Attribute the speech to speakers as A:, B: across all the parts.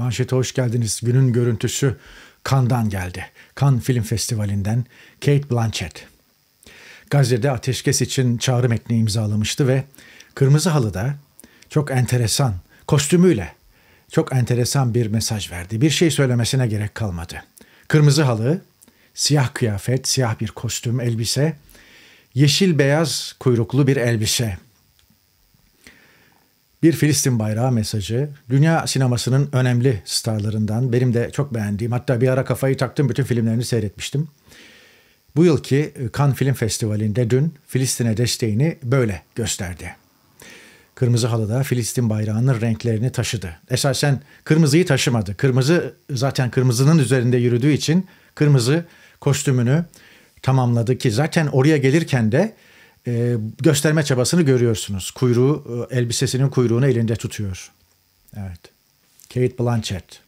A: Manşete hoş geldiniz. Günün görüntüsü Kandan geldi. Kan Film Festivali'nden Kate Blanchett. Gazze'de ateşkes için çağrı metni imzalamıştı ve Kırmızı Halı'da çok enteresan kostümüyle çok enteresan bir mesaj verdi. Bir şey söylemesine gerek kalmadı. Kırmızı halı, siyah kıyafet, siyah bir kostüm, elbise, yeşil beyaz kuyruklu bir elbise bir Filistin bayrağı mesajı, dünya sinemasının önemli starlarından, benim de çok beğendiğim, hatta bir ara kafayı taktım bütün filmlerini seyretmiştim. Bu yılki e, Cannes Film Festivali'nde dün Filistin'e desteğini böyle gösterdi. Kırmızı halıda Filistin bayrağının renklerini taşıdı. Esasen kırmızıyı taşımadı. Kırmızı zaten kırmızının üzerinde yürüdüğü için kırmızı kostümünü tamamladı ki zaten oraya gelirken de e, gösterme çabasını görüyorsunuz. Kuyruğu, e, elbisesinin kuyruğunu elinde tutuyor. Evet. Kate Blanchett.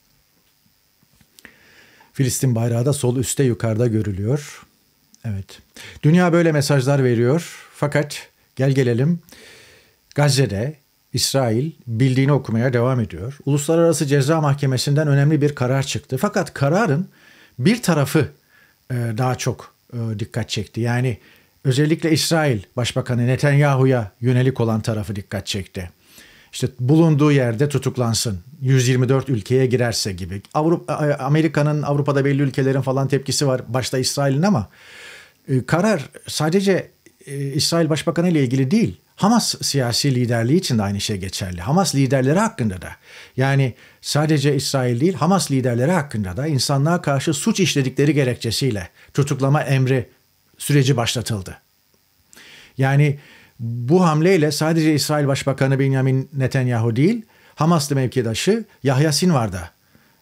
A: Filistin bayrağı da sol üstte yukarıda görülüyor. Evet. Dünya böyle mesajlar veriyor. Fakat gel gelelim Gazze'de İsrail bildiğini okumaya devam ediyor. Uluslararası Ceza Mahkemesi'nden önemli bir karar çıktı. Fakat kararın bir tarafı e, daha çok e, dikkat çekti. Yani özellikle İsrail Başbakanı Netanyahu'ya yönelik olan tarafı dikkat çekti. İşte bulunduğu yerde tutuklansın. 124 ülkeye girerse gibi. Avrupa e, Amerika'nın Avrupa'da belli ülkelerin falan tepkisi var. Başta İsrail'in ama e, karar sadece e, İsrail Başbakanı ile ilgili değil. Hamas siyasi liderliği için de aynı şey geçerli. Hamas liderleri hakkında da. Yani sadece İsrail değil Hamas liderleri hakkında da insanlığa karşı suç işledikleri gerekçesiyle tutuklama emri süreci başlatıldı. Yani bu hamleyle sadece İsrail Başbakanı Benjamin Netanyahu değil, Hamaslı mevkidaşı Yahya Sinvar da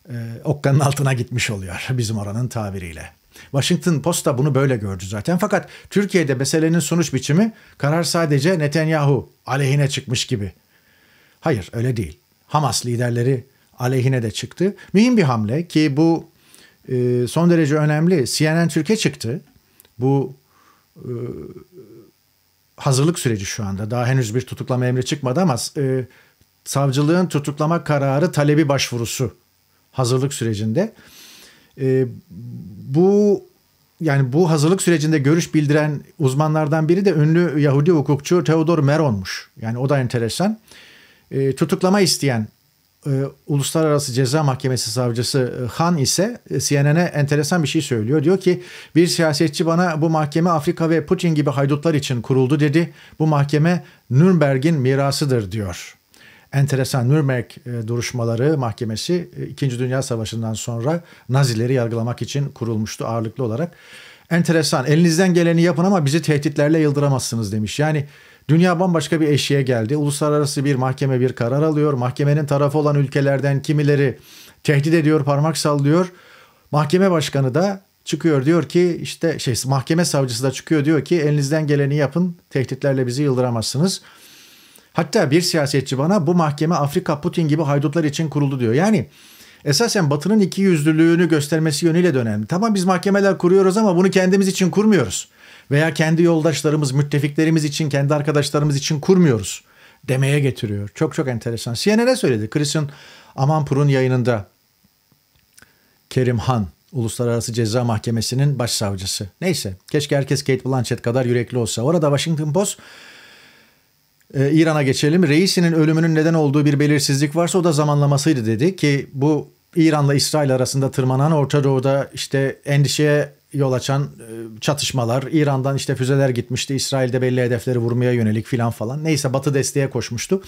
A: e, okkanın altına gitmiş oluyor bizim oranın tabiriyle. Washington Post da bunu böyle gördü zaten. Fakat Türkiye'de meselenin sonuç biçimi karar sadece Netanyahu aleyhine çıkmış gibi. Hayır öyle değil. Hamas liderleri aleyhine de çıktı. Mühim bir hamle ki bu e, son derece önemli. CNN Türkiye çıktı bu e, hazırlık süreci şu anda. Daha henüz bir tutuklama emri çıkmadı ama e, savcılığın tutuklama kararı talebi başvurusu hazırlık sürecinde. E, bu yani bu hazırlık sürecinde görüş bildiren uzmanlardan biri de ünlü Yahudi hukukçu Theodor Meron'muş. Yani o da enteresan. E, tutuklama isteyen e, Uluslararası Ceza Mahkemesi savcısı e, Han ise e, CNN'e enteresan bir şey söylüyor. Diyor ki bir siyasetçi bana bu mahkeme Afrika ve Putin gibi haydutlar için kuruldu dedi. Bu mahkeme Nürnberg'in mirasıdır diyor. Enteresan Nürnberg e, duruşmaları mahkemesi 2. Dünya Savaşı'ndan sonra Nazileri yargılamak için kurulmuştu ağırlıklı olarak. Enteresan elinizden geleni yapın ama bizi tehditlerle yıldıramazsınız demiş. Yani Dünya bambaşka bir eşiğe geldi. Uluslararası bir mahkeme bir karar alıyor. Mahkemenin tarafı olan ülkelerden kimileri tehdit ediyor, parmak sallıyor. Mahkeme başkanı da çıkıyor diyor ki işte şey mahkeme savcısı da çıkıyor diyor ki elinizden geleni yapın. Tehditlerle bizi yıldıramazsınız. Hatta bir siyasetçi bana bu mahkeme Afrika Putin gibi haydutlar için kuruldu diyor. Yani esasen Batı'nın iki yüzlülüğünü göstermesi yönüyle dönem. Tamam biz mahkemeler kuruyoruz ama bunu kendimiz için kurmuyoruz veya kendi yoldaşlarımız, müttefiklerimiz için, kendi arkadaşlarımız için kurmuyoruz demeye getiriyor. Çok çok enteresan. CNN'e söyledi. Chris'in Amanpur'un yayınında Kerim Han, Uluslararası Ceza Mahkemesi'nin başsavcısı. Neyse, keşke herkes Kate Blanchett kadar yürekli olsa. Orada Washington Post ee, İran'a geçelim. Reisinin ölümünün neden olduğu bir belirsizlik varsa o da zamanlamasıydı dedi ki bu İran'la İsrail arasında tırmanan Orta Doğu'da işte endişeye yol açan e, çatışmalar. İran'dan işte füzeler gitmişti. İsrail'de belli hedefleri vurmaya yönelik filan falan. Neyse Batı desteğe koşmuştu.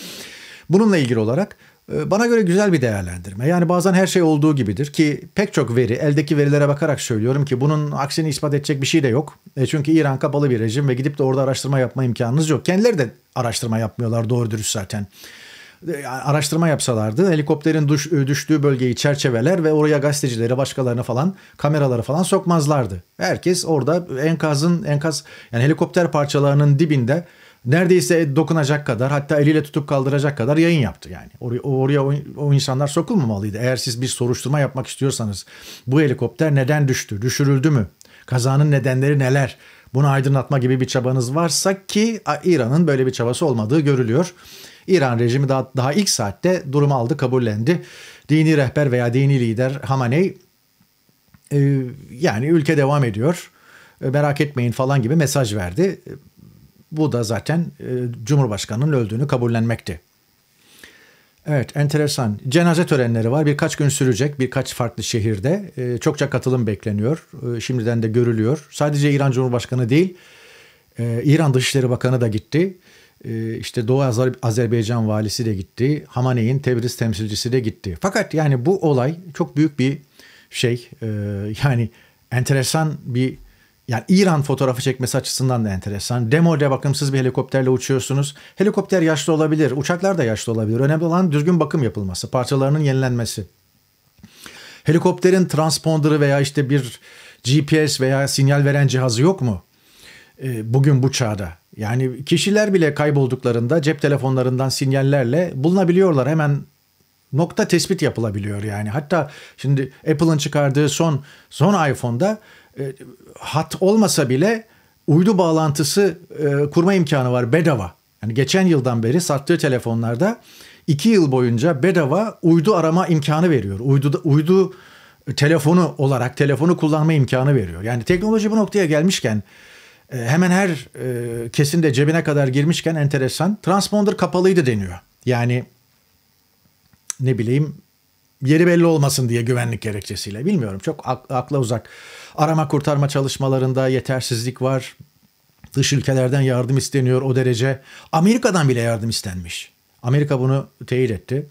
A: Bununla ilgili olarak e, bana göre güzel bir değerlendirme. Yani bazen her şey olduğu gibidir ki pek çok veri, eldeki verilere bakarak söylüyorum ki bunun aksini ispat edecek bir şey de yok. E çünkü İran kapalı bir rejim ve gidip de orada araştırma yapma imkanınız yok. Kendileri de araştırma yapmıyorlar doğru dürüst zaten. E, araştırma yapsalardı helikopterin düş, e, düştüğü bölgeyi çerçeveler ve oraya gazetecileri başkalarını falan kameraları falan sokmazlardı. Herkes orada enkazın enkaz yani helikopter parçalarının dibinde neredeyse dokunacak kadar hatta eliyle tutup kaldıracak kadar yayın yaptı yani. Or oraya o, o insanlar sokulmamalıydı. Eğer siz bir soruşturma yapmak istiyorsanız bu helikopter neden düştü? Düşürüldü mü? Kazanın nedenleri neler? Bunu aydınlatma gibi bir çabanız varsa ki İran'ın böyle bir çabası olmadığı görülüyor. İran rejimi daha, daha ilk saatte durumu aldı kabullendi. Dini rehber veya dini lider Hamaney e, yani ülke devam ediyor e, merak etmeyin falan gibi mesaj verdi. E, bu da zaten e, Cumhurbaşkanı'nın öldüğünü kabullenmekti. Evet enteresan. Cenaze törenleri var. Birkaç gün sürecek birkaç farklı şehirde. Ee, çokça katılım bekleniyor. Ee, şimdiden de görülüyor. Sadece İran Cumhurbaşkanı değil e, İran Dışişleri Bakanı da gitti. E, işte Doğu Azer Azerbaycan valisi de gitti. Hamaney'in Tebriz temsilcisi de gitti. Fakat yani bu olay çok büyük bir şey. yani enteresan bir yani İran fotoğrafı çekmesi açısından da enteresan. Demode bakımsız bir helikopterle uçuyorsunuz. Helikopter yaşlı olabilir, uçaklar da yaşlı olabilir. Önemli olan düzgün bakım yapılması, parçalarının yenilenmesi. Helikopterin transponderı veya işte bir GPS veya sinyal veren cihazı yok mu? Ee, bugün bu çağda. Yani kişiler bile kaybolduklarında cep telefonlarından sinyallerle bulunabiliyorlar. Hemen nokta tespit yapılabiliyor yani. Hatta şimdi Apple'ın çıkardığı son son iPhone'da e, hat olmasa bile uydu bağlantısı e, kurma imkanı var bedava. Yani geçen yıldan beri sattığı telefonlarda iki yıl boyunca bedava uydu arama imkanı veriyor. Uydu uydu telefonu olarak telefonu kullanma imkanı veriyor. Yani teknoloji bu noktaya gelmişken e, hemen her e, kesimde cebine kadar girmişken enteresan. Transponder kapalıydı deniyor. Yani ne bileyim yeri belli olmasın diye güvenlik gerekçesiyle. Bilmiyorum çok akla uzak. Arama kurtarma çalışmalarında yetersizlik var. Dış ülkelerden yardım isteniyor o derece. Amerika'dan bile yardım istenmiş. Amerika bunu teyit etti.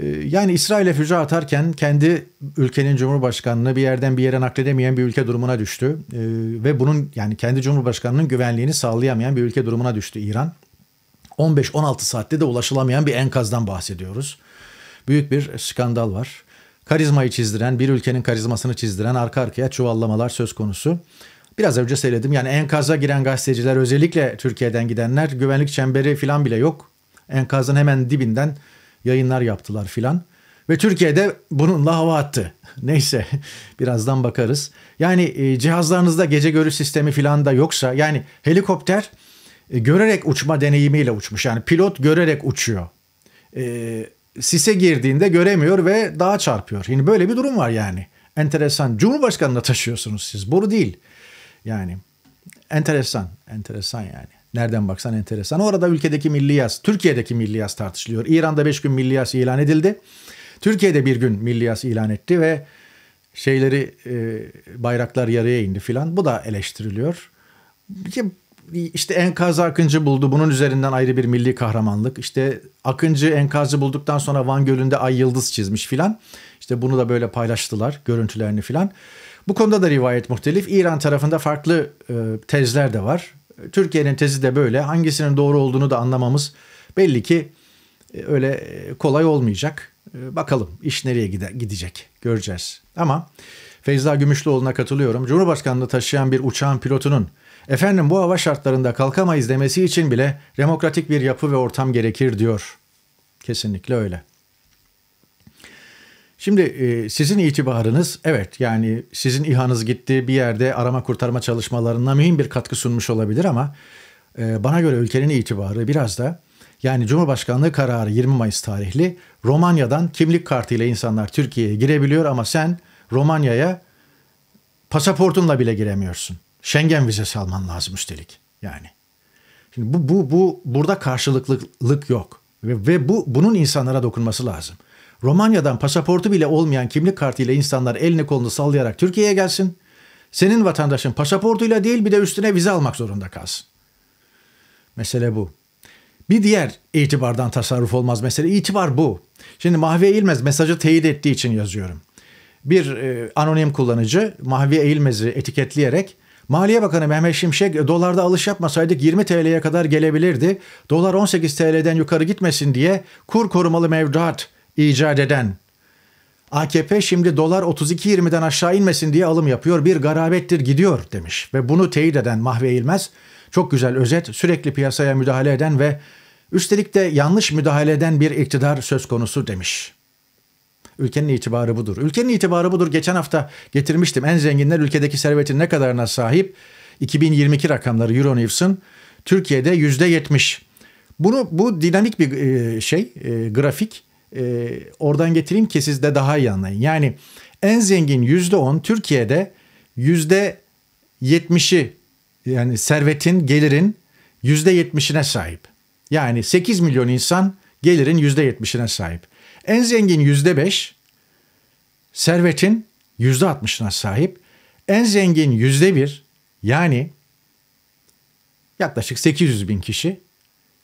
A: Ee, yani İsrail'e füze atarken kendi ülkenin cumhurbaşkanını bir yerden bir yere nakledemeyen bir ülke durumuna düştü. Ee, ve bunun yani kendi cumhurbaşkanının güvenliğini sağlayamayan bir ülke durumuna düştü İran. 15-16 saatte de ulaşılamayan bir enkazdan bahsediyoruz büyük bir skandal var. Karizmayı çizdiren, bir ülkenin karizmasını çizdiren arka arkaya çuvallamalar söz konusu. Biraz önce söyledim yani enkaza giren gazeteciler özellikle Türkiye'den gidenler güvenlik çemberi filan bile yok. Enkazın hemen dibinden yayınlar yaptılar filan. Ve Türkiye'de bununla hava attı. Neyse birazdan bakarız. Yani e, cihazlarınızda gece görüş sistemi filan da yoksa yani helikopter e, görerek uçma deneyimiyle uçmuş. Yani pilot görerek uçuyor. E, sise girdiğinde göremiyor ve daha çarpıyor. Şimdi böyle bir durum var yani. Enteresan. Cumhurbaşkanına taşıyorsunuz siz. Boru değil. Yani enteresan. Enteresan yani. Nereden baksan enteresan. Orada ülkedeki milli yas, Türkiye'deki milli yas tartışılıyor. İran'da 5 gün milli yas ilan edildi. Türkiye'de bir gün milli yas ilan etti ve şeyleri e, bayraklar yarıya indi filan. Bu da eleştiriliyor işte enkazı Akıncı buldu. Bunun üzerinden ayrı bir milli kahramanlık. İşte Akıncı enkazı bulduktan sonra Van Gölü'nde ay yıldız çizmiş filan. İşte bunu da böyle paylaştılar görüntülerini filan. Bu konuda da rivayet muhtelif. İran tarafında farklı e, tezler de var. Türkiye'nin tezi de böyle. Hangisinin doğru olduğunu da anlamamız belli ki e, öyle e, kolay olmayacak. E, bakalım iş nereye gide- gidecek göreceğiz. Ama Feyza Gümüşlüoğlu'na katılıyorum. Cumhurbaşkanlığı taşıyan bir uçağın pilotunun efendim bu hava şartlarında kalkamayız demesi için bile demokratik bir yapı ve ortam gerekir diyor. Kesinlikle öyle. Şimdi e, sizin itibarınız evet yani sizin İHA'nız gitti bir yerde arama kurtarma çalışmalarına mühim bir katkı sunmuş olabilir ama e, bana göre ülkenin itibarı biraz da yani Cumhurbaşkanlığı kararı 20 Mayıs tarihli Romanya'dan kimlik kartıyla insanlar Türkiye'ye girebiliyor ama sen Romanya'ya pasaportunla bile giremiyorsun. Schengen vizesi alman lazım üstelik yani. Şimdi bu bu bu burada karşılıklılık yok ve, ve bu bunun insanlara dokunması lazım. Romanya'dan pasaportu bile olmayan kimlik kartıyla insanlar elini kolunu sallayarak Türkiye'ye gelsin. Senin vatandaşın pasaportuyla değil bir de üstüne vize almak zorunda kalsın. Mesele bu. Bir diğer itibardan tasarruf olmaz mesele itibar bu. Şimdi Mahve İlmez mesajı teyit ettiği için yazıyorum. Bir e, anonim kullanıcı Mahve İlmez'i etiketleyerek Maliye Bakanı Mehmet Şimşek e, dolarda alış yapmasaydık 20 TL'ye kadar gelebilirdi. Dolar 18 TL'den yukarı gitmesin diye kur korumalı mevduat icat eden AKP şimdi dolar 32.20'den aşağı inmesin diye alım yapıyor. Bir garabettir gidiyor demiş. Ve bunu teyit eden Mahve İlmez çok güzel özet sürekli piyasaya müdahale eden ve üstelik de yanlış müdahale eden bir iktidar söz konusu demiş. Ülkenin itibarı budur. Ülkenin itibarı budur. Geçen hafta getirmiştim. En zenginler ülkedeki servetin ne kadarına sahip? 2022 rakamları Euronews'un. Türkiye'de %70. Bunu bu dinamik bir e, şey, e, grafik. E, oradan getireyim ki siz de daha iyi anlayın. Yani en zengin %10 Türkiye'de %70'i yani servetin, gelirin %70'ine sahip. Yani 8 milyon insan gelirin %70'ine sahip. En zengin yüzde beş, servetin yüzde altmışına sahip. En zengin yüzde bir, yani yaklaşık 800 bin kişi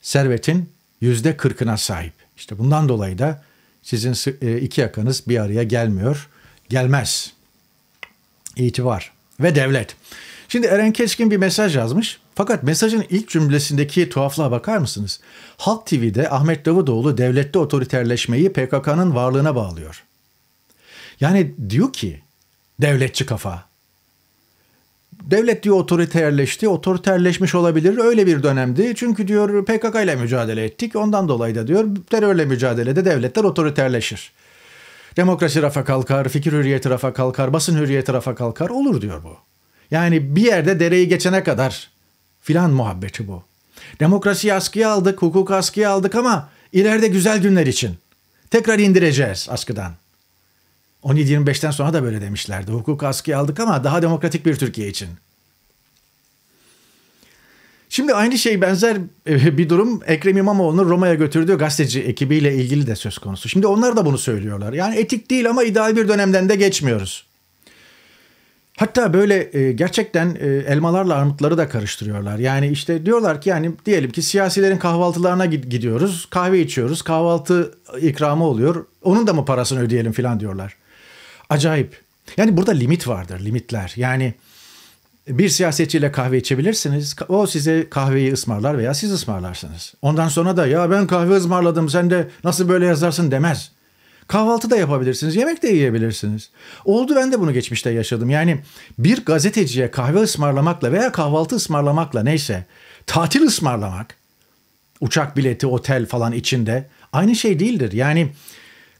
A: servetin yüzde kırkına sahip. İşte bundan dolayı da sizin e, iki yakanız bir araya gelmiyor, gelmez. İtibar ve devlet. Şimdi Eren Keskin bir mesaj yazmış. Fakat mesajın ilk cümlesindeki tuhaflığa bakar mısınız? Halk TV'de Ahmet Davutoğlu devlette otoriterleşmeyi PKK'nın varlığına bağlıyor. Yani diyor ki devletçi kafa. Devlet diyor otoriterleşti, otoriterleşmiş olabilir öyle bir dönemdi. Çünkü diyor PKK ile mücadele ettik. Ondan dolayı da diyor terörle mücadelede devletler otoriterleşir. Demokrasi rafa kalkar, fikir hürriyeti rafa kalkar, basın hürriyeti rafa kalkar olur diyor bu. Yani bir yerde dereyi geçene kadar filan muhabbeti bu. Demokrasiyi askıya aldık, hukuk askıya aldık ama ileride güzel günler için. Tekrar indireceğiz askıdan. 17-25'ten sonra da böyle demişlerdi. Hukuk askıya aldık ama daha demokratik bir Türkiye için. Şimdi aynı şey benzer e, bir durum Ekrem İmamoğlu'nu Roma'ya götürdüğü gazeteci ekibiyle ilgili de söz konusu. Şimdi onlar da bunu söylüyorlar. Yani etik değil ama ideal bir dönemden de geçmiyoruz. Hatta böyle e, gerçekten e, elmalarla armutları da karıştırıyorlar. Yani işte diyorlar ki yani diyelim ki siyasilerin kahvaltılarına gidiyoruz, kahve içiyoruz, kahvaltı ikramı oluyor. Onun da mı parasını ödeyelim filan diyorlar. Acayip. Yani burada limit vardır, limitler. Yani bir siyasetçiyle kahve içebilirsiniz. O size kahveyi ısmarlar veya siz ısmarlarsınız. Ondan sonra da ya ben kahve ısmarladım sen de nasıl böyle yazarsın demez. Kahvaltı da yapabilirsiniz, yemek de yiyebilirsiniz. Oldu ben de bunu geçmişte yaşadım. Yani bir gazeteciye kahve ısmarlamakla veya kahvaltı ısmarlamakla neyse tatil ısmarlamak uçak bileti, otel falan içinde aynı şey değildir. Yani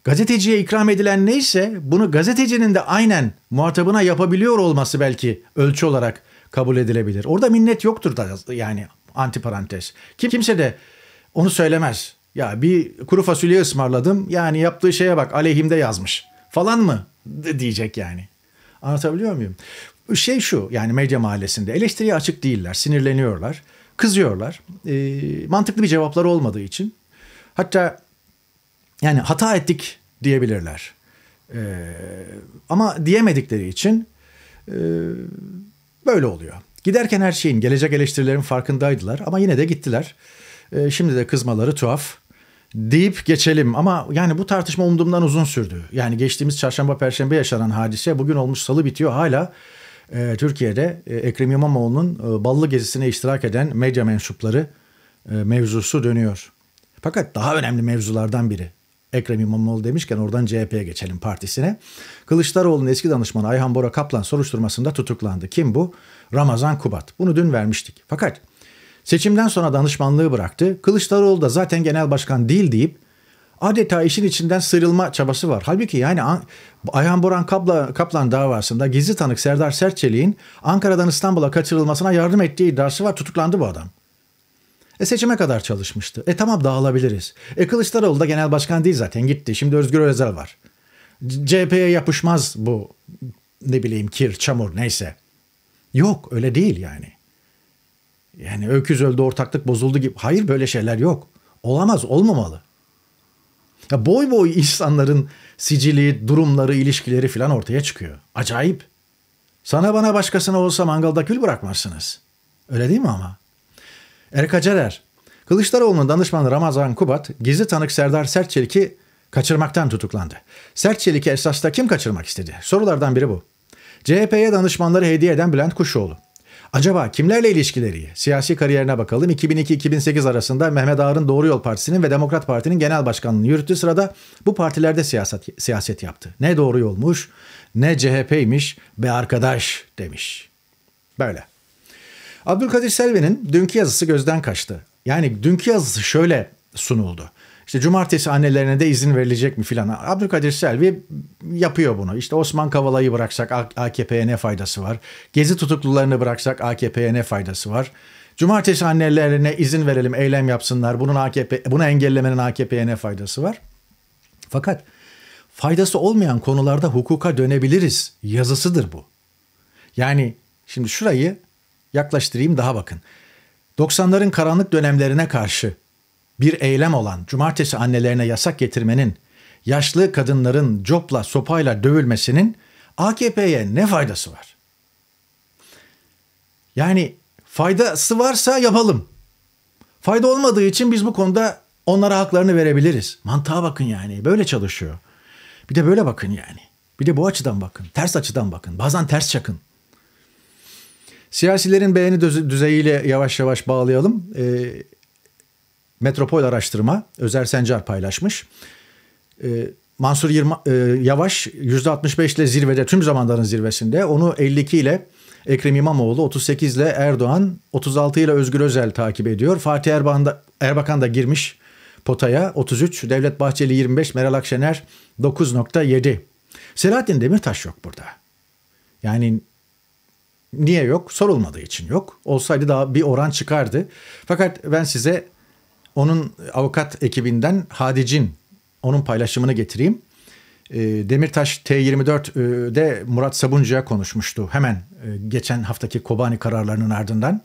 A: gazeteciye ikram edilen neyse bunu gazetecinin de aynen muhatabına yapabiliyor olması belki ölçü olarak kabul edilebilir. Orada minnet yoktur da yani antiparantez. Kim kimse de onu söylemez. Ya bir kuru fasulye ısmarladım. Yani yaptığı şeye bak aleyhimde yazmış. Falan mı? De diyecek yani. Anlatabiliyor muyum? Şey şu yani medya mahallesinde eleştiriye açık değiller. Sinirleniyorlar. Kızıyorlar. E, mantıklı bir cevapları olmadığı için. Hatta yani hata ettik diyebilirler. E, ama diyemedikleri için e, böyle oluyor. Giderken her şeyin gelecek eleştirilerin farkındaydılar ama yine de gittiler. Ee, şimdi de kızmaları tuhaf deyip geçelim ama yani bu tartışma umduğumdan uzun sürdü. Yani geçtiğimiz çarşamba perşembe yaşanan hadise bugün olmuş salı bitiyor hala e, Türkiye'de e, Ekrem İmamoğlu'nun e, ballı gezisine iştirak eden medya mensupları e, mevzusu dönüyor. Fakat daha önemli mevzulardan biri Ekrem İmamoğlu demişken oradan CHP'ye geçelim partisine. Kılıçdaroğlu'nun eski danışmanı Ayhan Bora Kaplan soruşturmasında tutuklandı. Kim bu? Ramazan Kubat. Bunu dün vermiştik. Fakat Seçimden sonra danışmanlığı bıraktı. Kılıçdaroğlu da zaten genel başkan değil deyip adeta işin içinden sıyrılma çabası var. Halbuki yani Ayhan Boran Kapla, Kaplan davasında gizli tanık Serdar Serçeli'nin Ankara'dan İstanbul'a kaçırılmasına yardım ettiği iddiası var. Tutuklandı bu adam. E seçime kadar çalışmıştı. E tamam dağılabiliriz. E Kılıçdaroğlu da genel başkan değil zaten gitti. Şimdi Özgür Özel var. CHP'ye yapışmaz bu ne bileyim kir, çamur neyse. Yok öyle değil yani. Yani öküz öldü ortaklık bozuldu gibi. Hayır böyle şeyler yok. Olamaz olmamalı. Ya boy boy insanların sicili, durumları, ilişkileri falan ortaya çıkıyor. Acayip. Sana bana başkasına olsa mangalda kül bırakmazsınız. Öyle değil mi ama? Erka Cerer, Kılıçdaroğlu'nun danışmanı Ramazan Kubat, gizli tanık Serdar Sertçelik'i kaçırmaktan tutuklandı. Sertçelik'i esasda kim kaçırmak istedi? Sorulardan biri bu. CHP'ye danışmanları hediye eden Bülent Kuşoğlu. Acaba kimlerle ilişkileri iyi? Siyasi kariyerine bakalım. 2002-2008 arasında Mehmet Ağar'ın Doğru Yol Partisi'nin ve Demokrat Parti'nin genel başkanlığını yürüttüğü sırada bu partilerde siyaset, siyaset yaptı. Ne Doğru Yolmuş ne CHP'ymiş be arkadaş demiş. Böyle. Abdülkadir Selvi'nin dünkü yazısı gözden kaçtı. Yani dünkü yazısı şöyle sunuldu. İşte cumartesi annelerine de izin verilecek mi filan. Abdülkadir Selvi yapıyor bunu. İşte Osman Kavala'yı bıraksak AKP'ye ne faydası var? Gezi tutuklularını bıraksak AKP'ye ne faydası var? Cumartesi annelerine izin verelim, eylem yapsınlar. Bunun AKP, bunu engellemenin AKP'ye ne faydası var? Fakat faydası olmayan konularda hukuka dönebiliriz yazısıdır bu. Yani şimdi şurayı yaklaştırayım daha bakın. 90'ların karanlık dönemlerine karşı bir eylem olan cumartesi annelerine yasak getirmenin, yaşlı kadınların copla sopayla dövülmesinin AKP'ye ne faydası var? Yani faydası varsa yapalım. Fayda olmadığı için biz bu konuda onlara haklarını verebiliriz. Mantığa bakın yani. Böyle çalışıyor. Bir de böyle bakın yani. Bir de bu açıdan bakın. Ters açıdan bakın. Bazen ters çakın. Siyasilerin beğeni düzeyiyle yavaş yavaş bağlayalım. Ee, Metropol Araştırma Özer Sencar paylaşmış. E, Mansur Yirma, e, Yavaş %65 ile zirvede tüm zamanların zirvesinde. Onu 52 ile Ekrem İmamoğlu 38 ile Erdoğan 36 ile Özgür Özel takip ediyor. Fatih Erbakan da, Erbakan da girmiş potaya 33, Devlet Bahçeli 25, Meral Akşener 9.7. Selahattin Demirtaş yok burada. Yani niye yok? Sorulmadığı için yok. Olsaydı daha bir oran çıkardı. Fakat ben size onun avukat ekibinden Hadic'in onun paylaşımını getireyim. Ee, Demirtaş T24'de e, Murat Sabuncu'ya konuşmuştu hemen e, geçen haftaki Kobani kararlarının ardından.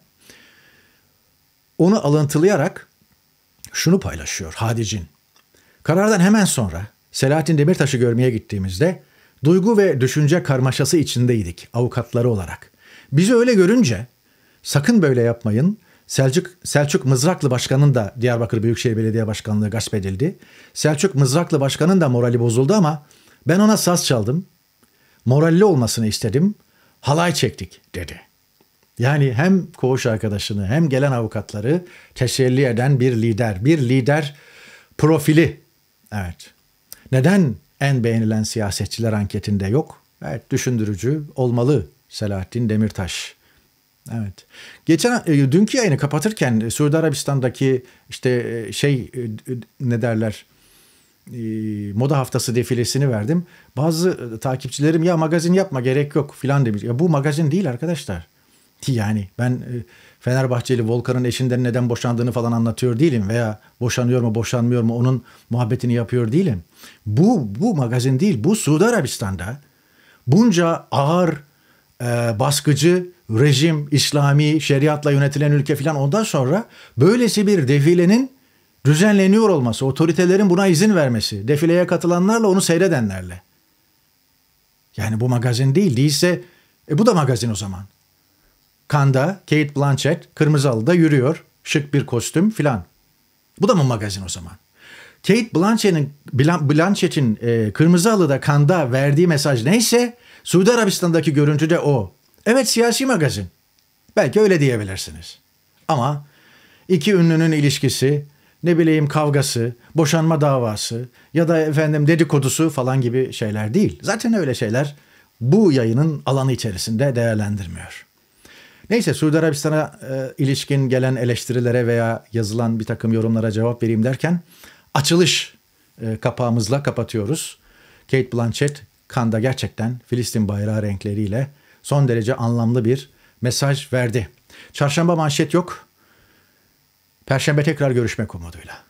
A: Onu alıntılayarak şunu paylaşıyor Hadic'in. Karardan hemen sonra Selahattin Demirtaş'ı görmeye gittiğimizde duygu ve düşünce karmaşası içindeydik avukatları olarak. Bizi öyle görünce sakın böyle yapmayın, Selçuk, Selçuk Mızraklı Başkan'ın da Diyarbakır Büyükşehir Belediye Başkanlığı gasp edildi. Selçuk Mızraklı Başkan'ın da morali bozuldu ama ben ona saz çaldım. Moralli olmasını istedim. Halay çektik dedi. Yani hem koğuş arkadaşını hem gelen avukatları teselli eden bir lider. Bir lider profili. Evet. Neden en beğenilen siyasetçiler anketinde yok? Evet düşündürücü olmalı Selahattin Demirtaş. Evet. Geçen e, dünkü yayını kapatırken e, Suudi Arabistan'daki işte e, şey ne derler moda haftası defilesini verdim. Bazı takipçilerim ya magazin yapma gerek yok filan demiş. Ya bu magazin değil arkadaşlar. Yani ben Fenerbahçeli Volkan'ın eşinden neden boşandığını falan anlatıyor değilim veya boşanıyor mu boşanmıyor mu onun muhabbetini yapıyor değilim. Bu bu magazin değil. Bu Suudi Arabistan'da bunca ağır e, baskıcı rejim, İslami, şeriatla yönetilen ülke filan. ondan sonra böylesi bir defilenin düzenleniyor olması, otoritelerin buna izin vermesi, defileye katılanlarla onu seyredenlerle. Yani bu magazin değil, değilse e, bu da magazin o zaman. Kanda, Kate Blanchett, kırmızı halıda yürüyor, şık bir kostüm filan. Bu da mı magazin o zaman? Kate Blanchett'in Blanchett'in e, kırmızı halıda kanda verdiği mesaj neyse Suudi Arabistan'daki görüntüde o. Evet siyasi magazin. Belki öyle diyebilirsiniz. Ama iki ünlünün ilişkisi, ne bileyim kavgası, boşanma davası ya da efendim dedikodusu falan gibi şeyler değil. Zaten öyle şeyler bu yayının alanı içerisinde değerlendirmiyor. Neyse Suudi Arabistan'a e, ilişkin gelen eleştirilere veya yazılan bir takım yorumlara cevap vereyim derken açılış e, kapağımızla kapatıyoruz. Kate Blanchett kanda gerçekten Filistin bayrağı renkleriyle son derece anlamlı bir mesaj verdi. Çarşamba manşet yok. Perşembe tekrar görüşmek umuduyla.